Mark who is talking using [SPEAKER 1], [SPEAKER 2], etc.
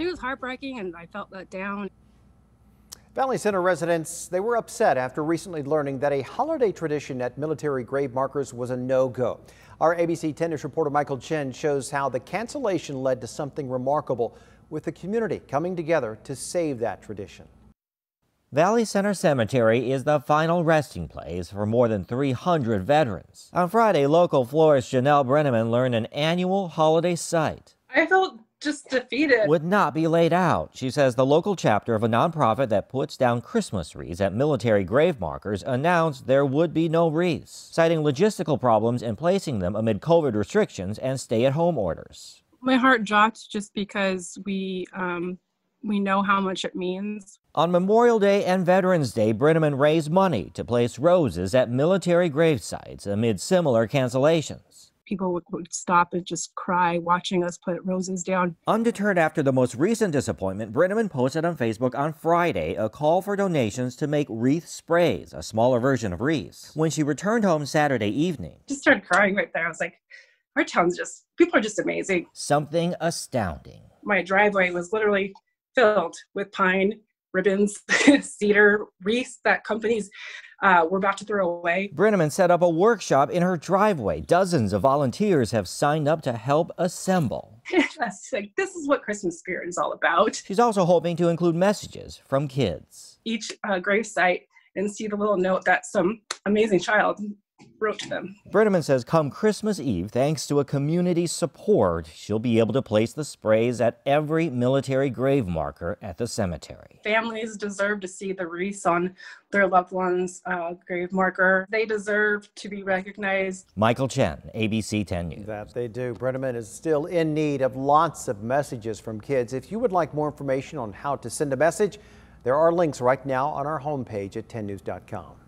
[SPEAKER 1] It was heartbreaking and I felt let down.
[SPEAKER 2] Valley Center residents, they were upset after recently learning that a holiday tradition at military grave markers was a no-go. Our ABC 10 News reporter Michael Chen shows how the cancellation led to something remarkable with the community coming together to save that tradition.
[SPEAKER 3] Valley Center Cemetery is the final resting place for more than 300 veterans. On Friday, local florist Janelle Brenneman learned an annual holiday site.
[SPEAKER 1] I felt just defeated. Would
[SPEAKER 3] not be laid out. She says the local chapter of a nonprofit that puts down Christmas wreaths at military grave markers announced there would be no wreaths, citing logistical problems in placing them amid COVID restrictions and stay at home orders.
[SPEAKER 1] My heart dropped just because we, um, we know how much it means.
[SPEAKER 3] On Memorial Day and Veterans Day, Brenneman raised money to place roses at military gravesites amid similar cancellations
[SPEAKER 1] people would, would stop and just cry watching us put roses down.
[SPEAKER 3] Undeterred after the most recent disappointment, Brenneman posted on Facebook on Friday a call for donations to make wreath sprays, a smaller version of wreaths. When she returned home Saturday evening,
[SPEAKER 1] just started crying right there. I was like, our town's just, people are just amazing.
[SPEAKER 3] Something astounding.
[SPEAKER 1] My driveway was literally filled with pine ribbons, cedar wreaths that companies uh, we're about to throw away.
[SPEAKER 3] Brenneman set up a workshop in her driveway. Dozens of volunteers have signed up to help assemble.
[SPEAKER 1] like, this is what Christmas spirit is all
[SPEAKER 3] about. She's also hoping to include messages from kids.
[SPEAKER 1] Each uh, grave site and see the little note that some amazing child wrote to
[SPEAKER 3] them. says come Christmas Eve, thanks to a community support, she'll be able to place the sprays at every military grave marker at the cemetery.
[SPEAKER 1] Families deserve to see the wreaths on their loved ones' uh, grave marker. They deserve to be recognized.
[SPEAKER 3] Michael Chen, ABC 10 News.
[SPEAKER 2] That they do. Bredeman is still in need of lots of messages from kids. If you would like more information on how to send a message, there are links right now on our homepage at 10news.com.